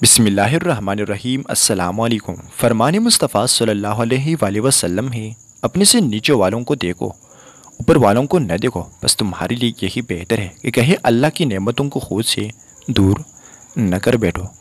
बिसमीम् अल्लाम फ़रमान मुस्तफ़ा सल्ला वसम है अपने से नीचे वालों को देखो ऊपर वालों को न देखो बस तुम्हारे लिए यही बेहतर है कि कहे अल्लाह की नेमतों को खुद से दूर न कर बैठो